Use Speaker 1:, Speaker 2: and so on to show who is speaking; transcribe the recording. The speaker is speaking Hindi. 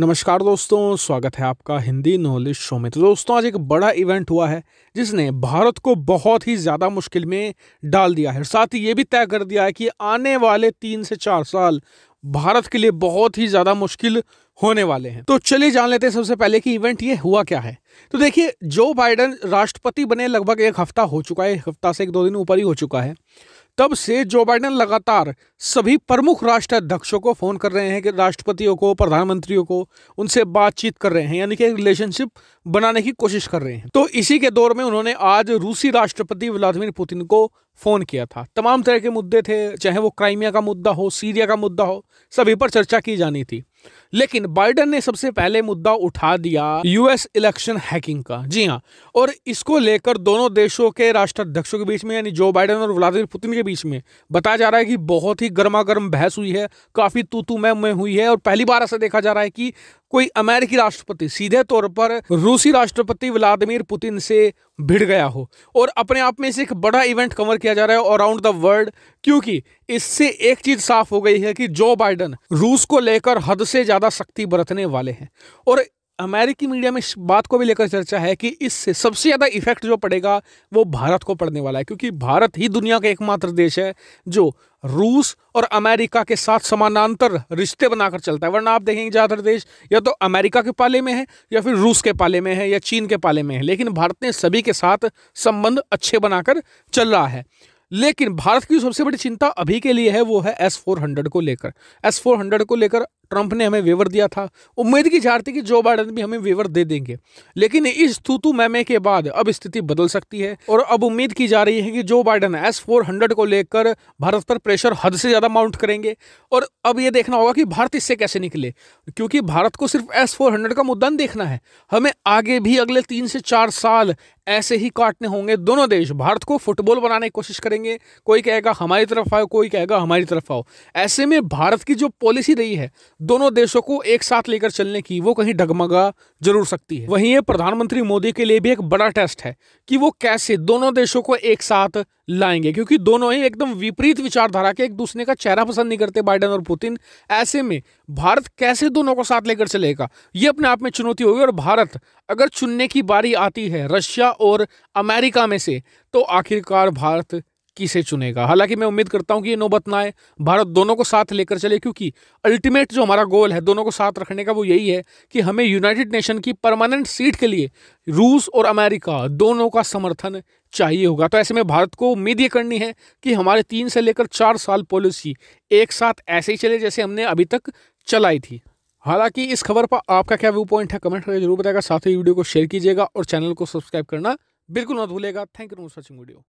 Speaker 1: नमस्कार दोस्तों स्वागत है आपका हिंदी नॉलेज शो में तो दोस्तों आज एक बड़ा इवेंट हुआ है जिसने भारत को बहुत ही ज़्यादा मुश्किल में डाल दिया है साथ ही ये भी तय कर दिया है कि आने वाले तीन से चार साल भारत के लिए बहुत ही ज़्यादा मुश्किल होने वाले हैं तो चलिए जान लेते हैं सबसे पहले कि इवेंट ये हुआ क्या है तो देखिए जो बाइडन राष्ट्रपति बने लगभग एक हफ्ता हो चुका है एक हफ्ता से एक दो दिन ऊपर ही हो चुका है तब से जो बाइडेन लगातार सभी प्रमुख राष्ट्र अध्यक्षों को फ़ोन कर रहे हैं कि राष्ट्रपतियों को प्रधानमंत्रियों को उनसे बातचीत कर रहे हैं यानी कि रिलेशनशिप बनाने की कोशिश कर रहे हैं तो इसी के दौर में उन्होंने आज रूसी राष्ट्रपति व्लादिमीर पुतिन को फ़ोन किया था तमाम तरह के मुद्दे थे चाहे वो क्राइमिया का मुद्दा हो सीरिया का मुद्दा हो सभी पर चर्चा की जानी थी लेकिन बाइडन ने सबसे पहले मुद्दा उठा दिया यूएस इलेक्शन हैकिंग का जी हाँ और इसको लेकर दोनों देशों के राष्ट्राध्यक्षों के बीच में यानी जो बाइडन और व्लादिमिर पुतिन के बीच में बताया जा रहा है कि बहुत ही गर्मा गर्म बहस हुई है काफ़ी तू तू मैं हुई है और पहली बार ऐसा देखा जा रहा है कि कोई अमेरिकी राष्ट्रपति सीधे तौर पर रूसी राष्ट्रपति व्लादिमीर पुतिन से भिड़ गया हो और अपने आप में इसे एक बड़ा इवेंट कवर किया जा रहा है अराउंड द वर्ल्ड क्योंकि इससे एक चीज साफ हो गई है कि जो बाइडन रूस को लेकर हद से ज्यादा सख्ती बरतने वाले हैं और अमेरिकी मीडिया में इस बात को भी लेकर चर्चा है कि इससे सबसे ज़्यादा इफेक्ट जो पड़ेगा वो भारत को पड़ने वाला है क्योंकि भारत ही दुनिया का एकमात्र देश है जो रूस और अमेरिका के साथ समानांतर रिश्ते बनाकर चलता है वरना आप देखेंगे ज़्यादातर देश या तो अमेरिका के पाले में है या फिर रूस के पाले में है या चीन के पाले में है लेकिन भारत ने सभी के साथ संबंध अच्छे बनाकर चल रहा है लेकिन भारत की सबसे बड़ी चिंता अभी के लिए है वो है एस फोर हंड्रेड को लेकर एस फोर हंड्रेड को लेकर ट्रंप ने हमें वेवर दिया था उम्मीद की जा रही कि जो बाइडन भी हमें वेवर दे देंगे लेकिन इस तूतु मैमे के बाद अब स्थिति बदल सकती है और अब उम्मीद की जा रही है कि जो बाइडन एस फोर हंड्रेड को लेकर भारत पर प्रेशर हद से ज़्यादा माउंट करेंगे और अब ये देखना होगा कि भारत इससे कैसे निकले क्योंकि भारत को सिर्फ एस फोर हंड्रेड का मुद्दा देखना है हमें आगे भी अगले तीन से चार साल ऐसे ही काटने होंगे दोनों देश भारत को फुटबॉल बनाने की कोशिश करेंगे कोई कहेगा हमारी तरफ आओ कोई कहेगा हमारी तरफ आओ ऐसे में भारत की जो पॉलिसी रही है दोनों देशों को एक साथ लेकर चलने की वो कहीं डगमगा जरूर सकती है वहीं ये प्रधानमंत्री मोदी के लिए भी एक बड़ा टेस्ट है कि वो कैसे दोनों देशों को एक साथ लाएंगे क्योंकि दोनों ही एकदम विपरीत विचारधारा के एक दूसरे का चेहरा पसंद नहीं करते बाइडन और पुतिन ऐसे में भारत कैसे दोनों को साथ लेकर चलेगा ये अपने आप में चुनौती होगी और भारत अगर चुनने की बारी आती है रशिया और अमेरिका में से तो आखिरकार भारत किसे चुनेगा हालांकि मैं उम्मीद करता हूं कि ये नौबत ना आए भारत दोनों को साथ लेकर चले क्योंकि अल्टीमेट जो हमारा गोल है दोनों को साथ रखने का वो यही है कि हमें यूनाइटेड नेशन की परमानेंट सीट के लिए रूस और अमेरिका दोनों का समर्थन चाहिए होगा तो ऐसे में भारत को उम्मीद ये करनी है कि हमारे तीन से लेकर चार साल पॉलिसी एक साथ ऐसे ही चले जैसे हमने अभी तक चलाई थी हालांकि इस खबर पर आपका क्या व्यू पॉइंट है कमेंट करके जरूर बताएगा साथ ही वीडियो को शेयर कीजिएगा और चैनल को सब्सक्राइब करना बिल्कुल मत भूलेगा thank you for watching video